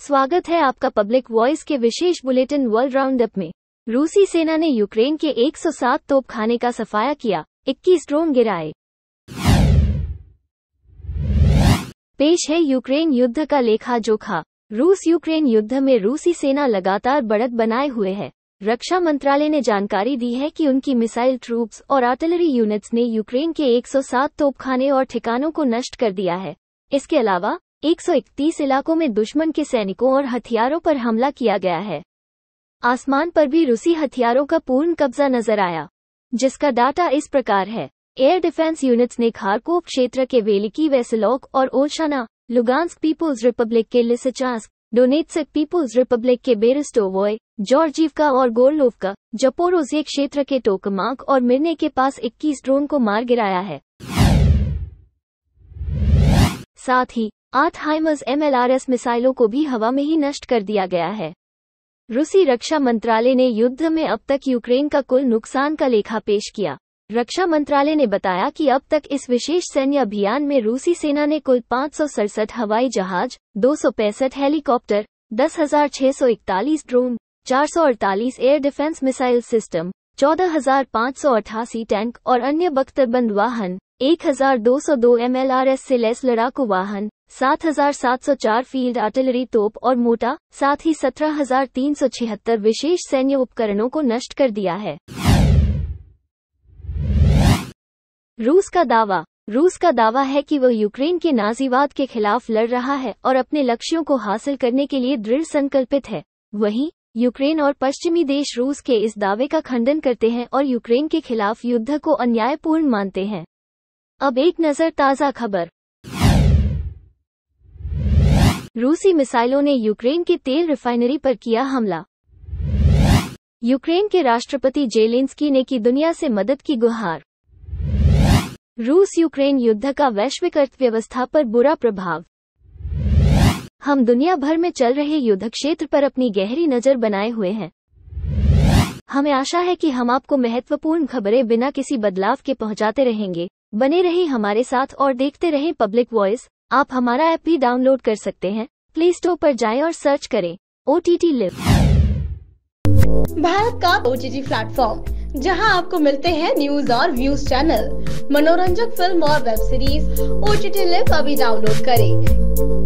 स्वागत है आपका पब्लिक वॉइस के विशेष बुलेटिन वर्ल्ड राउंड अप में रूसी सेना ने यूक्रेन के 107 तोपखाने का सफाया किया 21 ड्रोन गिराए पेश है यूक्रेन युद्ध का लेखा जोखा रूस यूक्रेन युद्ध में रूसी सेना लगातार बढ़त बनाए हुए है रक्षा मंत्रालय ने जानकारी दी है कि उनकी मिसाइल ट्रूप्स और आर्टिलरी यूनिट्स ने यूक्रेन के 107 तोपखाने और ठिकानों को नष्ट कर दिया है इसके अलावा 131 इलाकों में दुश्मन के सैनिकों और हथियारों पर हमला किया गया है आसमान पर भी रूसी हथियारों का पूर्ण कब्जा नजर आया जिसका डाटा इस प्रकार है एयर डिफेंस यूनिट्स ने खारकोव क्षेत्र के वेलिकी वेसलॉक और ओलशाना लुगान्स पीपुल्स रिपब्लिक के लिसचांस्क डोनेट्सक पीपुल्स रिपब्लिक के बेरिस्टोवोय जॉर्जीवका और गोरलोवका जपोरोजे क्षेत्र के टोकमाक और मिर्ने के पास 21 ड्रोन को मार गिराया है साथ ही आठ हाइमर्स एमएलआरएस मिसाइलों को भी हवा में ही नष्ट कर दिया गया है रूसी रक्षा मंत्रालय ने युद्ध में अब तक यूक्रेन का कुल नुकसान का लेखा पेश किया रक्षा मंत्रालय ने बताया कि अब तक इस विशेष सैन्य अभियान में रूसी सेना ने कुल पाँच हवाई जहाज दो हेलीकॉप्टर दस drone 448 air defence missile system चौदह टैंक और अन्य बख्तरबंद वाहन 1,202 एमएलआरएस से लेस लड़ाकू वाहन 7,704 फील्ड आर्टिलरी तोप और मोटा साथ ही 17,376 विशेष सैन्य उपकरणों को नष्ट कर दिया है रूस का दावा रूस का दावा है कि वह यूक्रेन के नाजीवाद के खिलाफ लड़ रहा है और अपने लक्ष्यों को हासिल करने के लिए दृढ़ संकल्पित है वहीं यूक्रेन और पश्चिमी देश रूस के इस दावे का खंडन करते हैं और यूक्रेन के खिलाफ युद्ध को अन्यायपूर्ण मानते हैं अब एक नज़र ताज़ा खबर रूसी मिसाइलों ने यूक्रेन के तेल रिफाइनरी पर किया हमला यूक्रेन के राष्ट्रपति जेलेंस्की ने की दुनिया से मदद की गुहार रूस यूक्रेन युद्ध का वैश्विक अर्थव्यवस्था पर बुरा प्रभाव हम दुनिया भर में चल रहे युद्ध क्षेत्र पर अपनी गहरी नजर बनाए हुए हैं हमें आशा है कि हम आपको महत्वपूर्ण खबरें बिना किसी बदलाव के पहुंचाते रहेंगे बने रहे हमारे साथ और देखते रहे पब्लिक वॉइस आप हमारा ऐप भी डाउनलोड कर सकते हैं प्ले स्टोर पर जाएं और सर्च करें O T T live Bharat का ओ टी टी प्लेटफॉर्म जहाँ आपको मिलते हैं न्यूज और व्यूज चैनल मनोरंजक फिल्म और web series O T T live अभी डाउनलोड करें